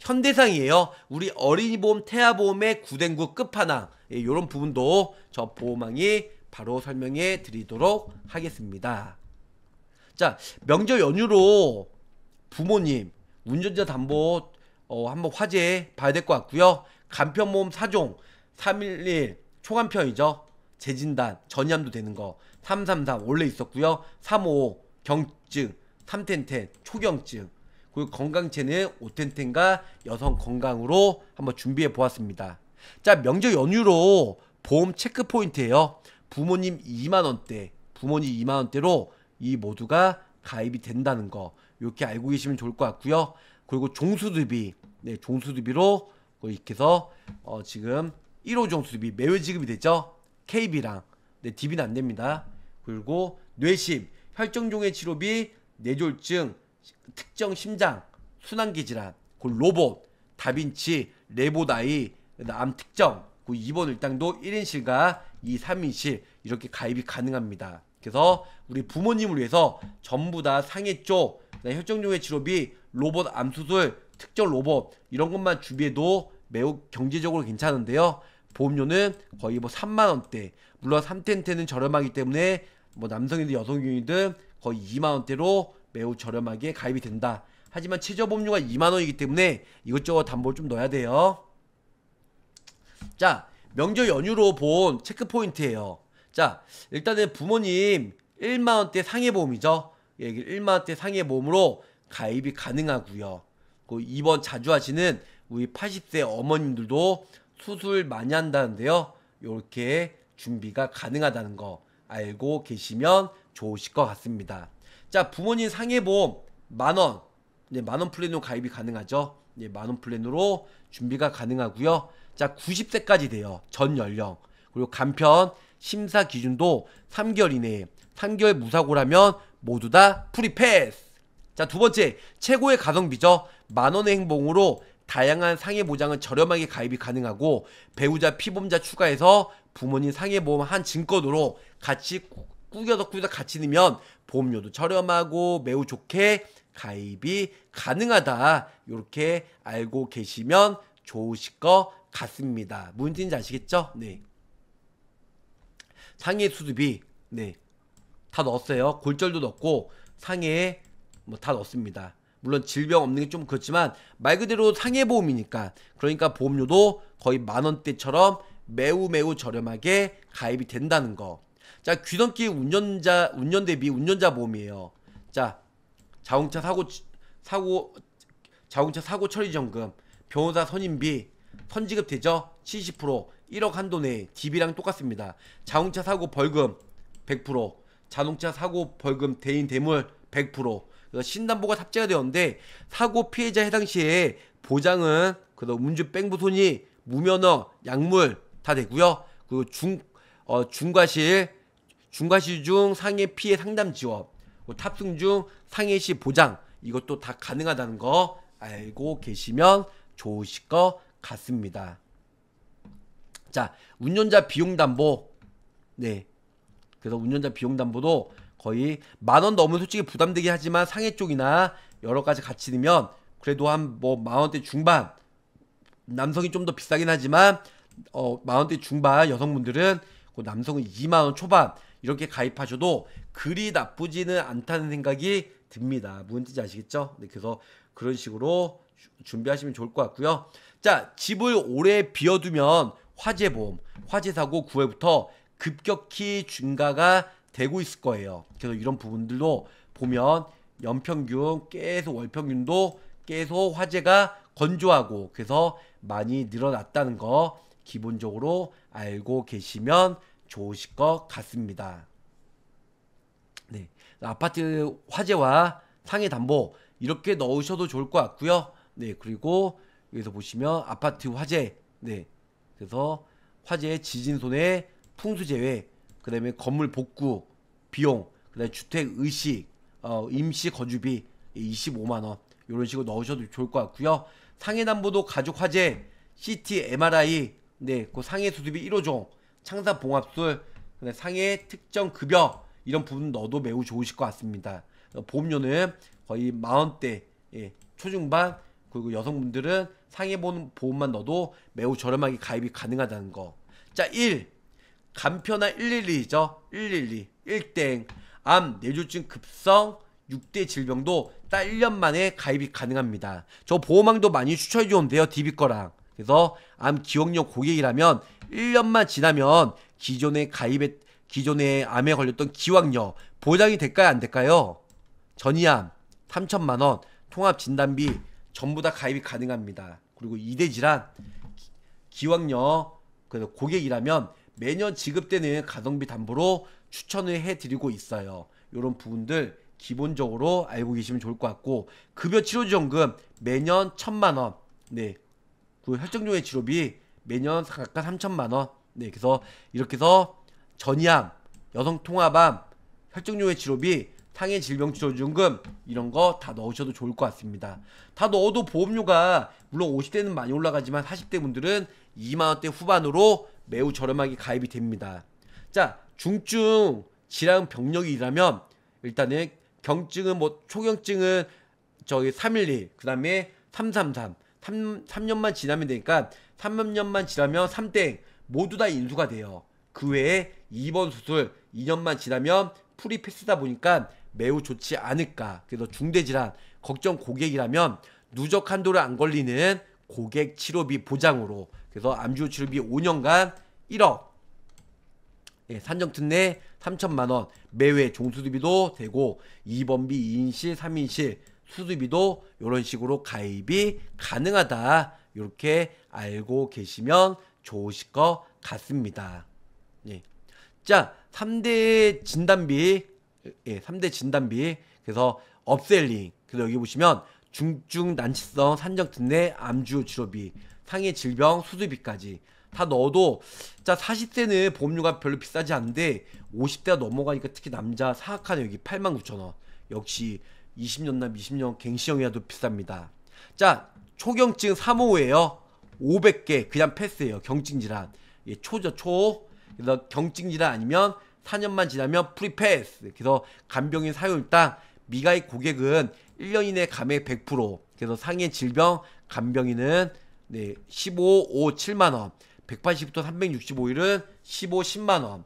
현대상이에요. 우리 어린이보험, 태아보험의 구댕구 끝판왕 이런 예, 부분도 저보호망이 바로 설명해 드리도록 하겠습니다. 자, 명절 연휴로 부모님 운전자 담보 어, 한번 화제 봐야 될 것 같고요. 간편모험 4종 311 초간편이죠. 재진단, 전염도 되는 거. 333 원래 있었고요. 355 경증, 3텐텐 초경증, 그리고 건강 체는 오텐텐과 여성 건강으로 한번 준비해 보았습니다. 자, 명절 연휴로 보험 체크 포인트예요. 부모님 2만 원대, 부모님 2만 원대로 이 모두가 가입이 된다는 거 이렇게 알고 계시면 좋을 것 같고요. 그리고 종수두비, 네, 종수두비로 이렇게 해서 어, 지금 1호 종수두비 매월 지급이 되죠. KB랑 네, DB는 안 됩니다. 그리고 뇌심, 혈정종의 치료비, 뇌졸중, 특정 심장, 순환기 질환, 그 로봇, 다빈치, 레보다이, 암 특정, 그 입원 일당도 1인실과 이 3인실 이렇게 가입이 가능합니다. 그래서 우리 부모님을 위해서 전부 다 상해 쪽, 혈정종의 치료비, 로봇 암수술, 특정 로봇 이런 것만 준비해도 매우 경제적으로 괜찮은데요. 보험료는 거의 뭐 3만 원대. 물론 3텐트는 저렴하기 때문에 뭐 남성이든 여성이든 거의 2만 원대로 매우 저렴하게 가입이 된다. 하지만 최저 보험료가 2만원이기 때문에 이것저것 담보를 좀 넣어야 돼요. 자, 명절 연휴로 본 체크 포인트예요. 자, 일단은 부모님 1만원대 상해보험이죠. 1만원대 예, 상해보험으로 가입이 가능하고요. 그 입원 자주 하시는 우리 80세 어머님들도 수술 많이 한다는데요. 이렇게 준비가 가능하다는 거 알고 계시면 좋으실 것 같습니다. 자, 부모님 상해보험 만원. 네, 만원 플랜으로 가입이 가능하죠. 네, 만원 플랜으로 준비가 가능하고요. 자, 90세까지 돼요. 전 연령. 그리고 간편 심사 기준도 3개월 이내에 3개월 무사고라면 모두 다 프리패스. 자, 두 번째. 최고의 가성비죠. 만원의 행봉으로 다양한 상해 보장은 저렴하게 가입이 가능하고 배우자 피보험자 추가해서 부모님 상해 보험 한 증권으로 같이 꾸겨서 꾸겨서 같이 넣으면 보험료도 저렴하고 매우 좋게 가입이 가능하다. 이렇게 알고 계시면 좋으실 것 같습니다. 문제인지 아시겠죠? 네. 상해 수수비 네. 다 넣었어요. 골절도 넣고 상해에 뭐다 넣었습니다. 물론 질병 없는 게 좀 그렇지만 말 그대로 상해 보험이니까 그러니까 보험료도 거의 만 원대처럼 매우 매우 저렴하게 가입이 된다는 거. 자, 귀덮기 운전자 운전 대비 운전자 보험이에요. 자, 자동차 사고 사고 자동차 사고 처리 점금, 변호사 선임비, 선지급 되죠? 70%, 1억 한도 내, 에 DB랑 똑같습니다. 자동차 사고 벌금 100%, 자동차 사고 벌금 대인 대물 100%. 신담보가 탑재가 되었는데 사고 피해자 해당 시에 보장은 그다음 음주 뺑부손이 무면허, 약물 다 되고요. 그 중 어, 중과실 중과시 중 상해 피해 상담 지원, 뭐 탑승 중 상해 시 보장 이것도 다 가능하다는 거 알고 계시면 좋으실 것 같습니다. 자, 운전자 비용 담보. 네. 그래서 운전자 비용 담보도 거의 만원 넘으면 솔직히 부담되긴 하지만 상해 쪽이나 여러 가지 같이 넣으면 그래도 한 뭐만 원대 중반 남성이 좀 더 비싸긴 하지만 어만 원대 중반 여성분들은 그 남성은 2만 원 초반 이렇게 가입하셔도 그리 나쁘지는 않다는 생각이 듭니다. 무지 아시겠죠? 네, 그래서 그런 식으로 준비하시면 좋을 것 같고요. 자, 집을 오래 비워두면 화재보험, 화재사고 구해부터 급격히 증가가 되고 있을 거예요. 그래서 이런 부분들도 보면 연평균 계속 월평균도 계속 화재가 건조하고 그래서 많이 늘어났다는 거 기본적으로 알고 계시면 좋으실 것 같습니다. 네. 아파트 화재와 상해 담보 이렇게 넣으셔도 좋을 것 같고요. 네. 그리고 여기서 보시면 아파트 화재. 네. 그래서 화재 지진 손해 풍수 제외 그다음에 건물 복구 비용 그다음에 주택 의식 어, 임시 거주비 25만 예, 원 이런 식으로 넣으셔도 좋을 것 같고요. 상해 담보도 가족 화재 CT MRI 네, 그 상해 수습이 1호종 창사 봉합술, 그다 상해 특정 급여 이런 부분 넣어도 매우 좋으실 것 같습니다. 보험료는 거의 만원대 예, 초중반 그리고 여성분들은 상해 보험, 만 넣어도 매우 저렴하게 가입이 가능하다는 거. 자, 1. 간편한 112죠. 112. 1땡. 암, 뇌졸중 급성, 6대 질병도 딱 1년 만에 가입이 가능합니다. 저 보험왕도 많이 추천해 주는데요. 디비 거랑. 그래서 암기억력 고객이라면 1년만 지나면 기존에 가입에 기존에 암에 걸렸던 기왕료 보장이 될까요 안 될까요? 전이암 3천만 원 통합 진단비 전부 다 가입이 가능합니다. 그리고 이대 질환 기왕료 고객이라면 매년 지급되는 가성비 담보로 추천을 해드리고 있어요. 이런 부분들 기본적으로 알고 계시면 좋을 것 같고 급여 치료 지원금 매년 천만 원. 네, 그 혈정종의 치료비 매년 각각 3천만 원. 네, 그래서 이렇게 해서 전이암, 여성 통합암, 혈정종의 치료비, 상해 질병 치료 중금 이런 거 다 넣으셔도 좋을 것 같습니다. 다 넣어도 보험료가 물론 50대는 많이 올라가지만 40대 분들은 2만 원대 후반으로 매우 저렴하게 가입이 됩니다. 자, 중증 질환 병력이라면 일단은 경증은 뭐 초경증은 저기 312, 그다음에 333 3, 3년만 지나면 되니까 3년만 지나면 3땡 모두 다 인수가 돼요. 그 외에 2번 수술 2년만 지나면 프리패스다 보니까 매우 좋지 않을까. 그래서 중대질환 걱정 고객이라면 누적 한도를 안 걸리는 고객 치료비 보장으로 그래서 암주 치료비 5년간 1억 예, 산정 특례 3천만원 매회 종수비도 되고 2번비 2인실 3인실 수수비도 이런 식으로 가입이 가능하다. 이렇게 알고 계시면 좋으실 것 같습니다. 예. 자, 3대 진단비. 예, 3대 진단비. 그래서 업셀링. 그래서 여기 보시면 중증 난치성 산적 등내 암주 치료비, 상해 질병 수술비까지 다 넣어도 자 40세는 보험료가 별로 비싸지 않은데 50대가 넘어가니까 특히 남자 사악한 여기 8만 9천 원 역시 20년납 20년 갱신형이라도 비쌉니다. 자, 초경증 3호예요. 500개 그냥 패스예요. 경증 질환. 예, 초죠, 초. 그래서 경증 질환 아니면 4년만 지나면 프리패스. 그래서 간병인 사용일당 미가입 고객은 1년 이내 감액 100%. 그래서 상해 질병 간병인은 네, 15, 5, 7만 원. 180부터 365일은 15, 10만 원.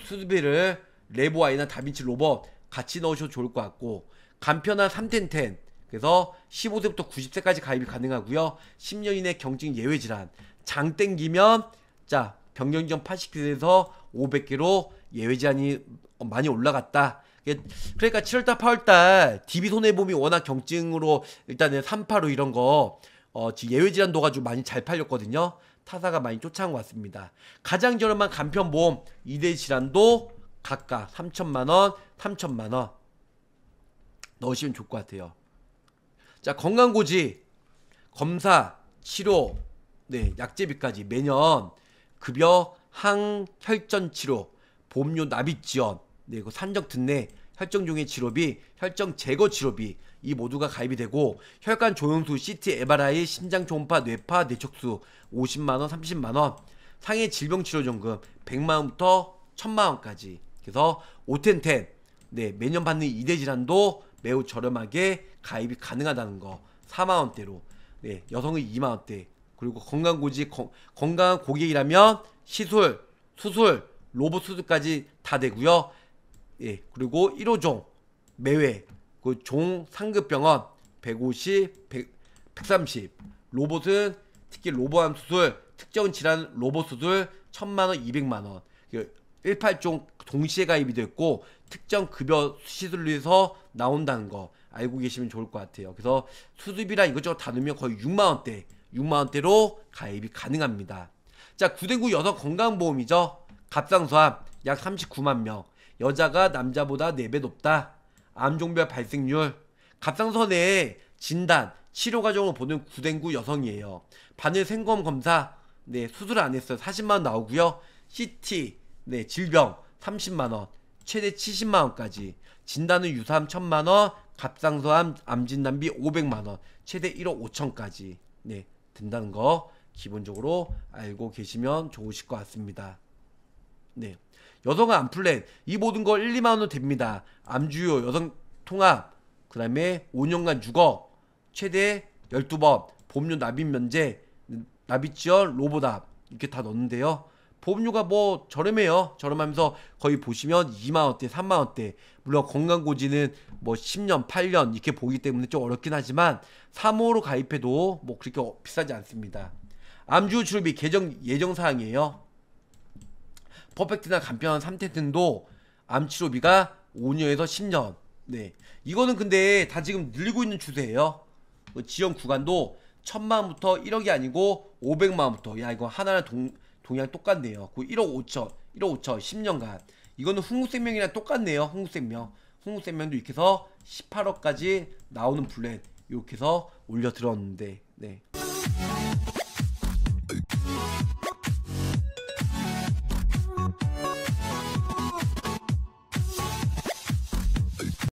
수수비를 레보 아이나 다빈치 로봇 같이 넣으셔도 좋을 것 같고 간편한 3텐텐 그래서 15세부터 90세까지 가입이 가능하고요. 10년 이내 경증 예외 질환. 장 땡기면 자 병력전 80개에서 500개로 예외 질환이 많이 올라갔다. 그러니까 7월달, 8월달 DB 손해보험이 워낙 경증으로 일단은 3 8로 이런 거 어, 예외 질환도가 좀 많이 잘 팔렸거든요. 타사가 많이 쫓아온 것 같습니다. 가장 저렴한 간편보험 2대 질환도 각각 3천만 원, 3천만 원. 넣으시면 좋을 것 같아요. 자, 건강고지, 검사, 치료, 네, 약제비까지 매년 급여 항혈전 치료, 보험료 납입 지원, 네, 그 산적 듣내, 혈정 용의 치료비, 혈정 제거 치료비 이 모두가 가입이 되고 혈관 조영수, CT, MRI, 심장 초음파, 뇌파, 뇌척수 50만 원, 30만 원, 상해 질병 치료 정금 100만 원부터 1000만 원까지. 그래서 오텐텐 네, 매년 받는 이대 질환도 매우 저렴하게 가입이 가능하다는 거 4만원대로 네, 여성의 2만원대 그리고 건강고지 거, 건강한 고객이라면 시술, 수술, 로봇 수술까지 다 되고요 예, 그리고 1호종 매외 그종 상급병원 150, 1 3 0 로봇은 특히 로봇암 수술, 특정 질환 로봇 수술 1000만원, 200만원 18종 그 동시에 가입이 됐고 특정 급여 시술로 해서 나온다는 거 알고 계시면 좋을 것 같아요. 그래서 수수비랑 이것저것 다 넣으면 거의 6만원대, 6만원대로 가입이 가능합니다. 자, 구대구 여성 건강보험이죠. 갑상수암 약 39만 명. 여자가 남자보다 4배 높다. 암종별 발생률. 갑상선의 진단, 치료 과정을 보는 구대구 여성이에요. 바늘 생검 검사, 네, 수술 안 했어요. 40만원 나오고요 CT, 네, 질병 30만원. 최대 70만 원까지 진단은 유사암 1천만 원, 갑상선암 암진단비 500만 원, 최대 1억 5천까지 네, 든다는 거 기본적으로 알고 계시면 좋으실 것 같습니다. 네. 여성 암플랜 이 모든 거 1, 2만 원 됩니다. 암주요 여성 통합 그다음에 5년간 주거 최대 12번 보험료 납입 면제 납입 지원 로보답 이렇게 다 넣는데요. 보험료가 뭐 저렴해요. 저렴하면서 거의 보시면 2만원대, 3만원대. 물론 건강고지는 뭐 10년, 8년 이렇게 보기 때문에 좀 어렵긴 하지만 3호로 가입해도 뭐 그렇게 비싸지 않습니다. 암주 출비 개정 예정사항이에요. 퍼펙트나 간편한 3태 등도 암치료비가 5년에서 10년. 네. 이거는 근데 다 지금 늘리고 있는 추세예요. 그 지연 구간도 1 천만부터 원 1억이 아니고 500만부터 원야 이거 하나를 동, 동양 똑같네요. 그 1억 5천, 1억 5천 10년간. 이거는 흥국생명이랑 똑같네요. 흥국생명. 흥국생명도 이렇게 해서 18억까지 나오는 블렌 이렇게 해서 올려 들었는데 네.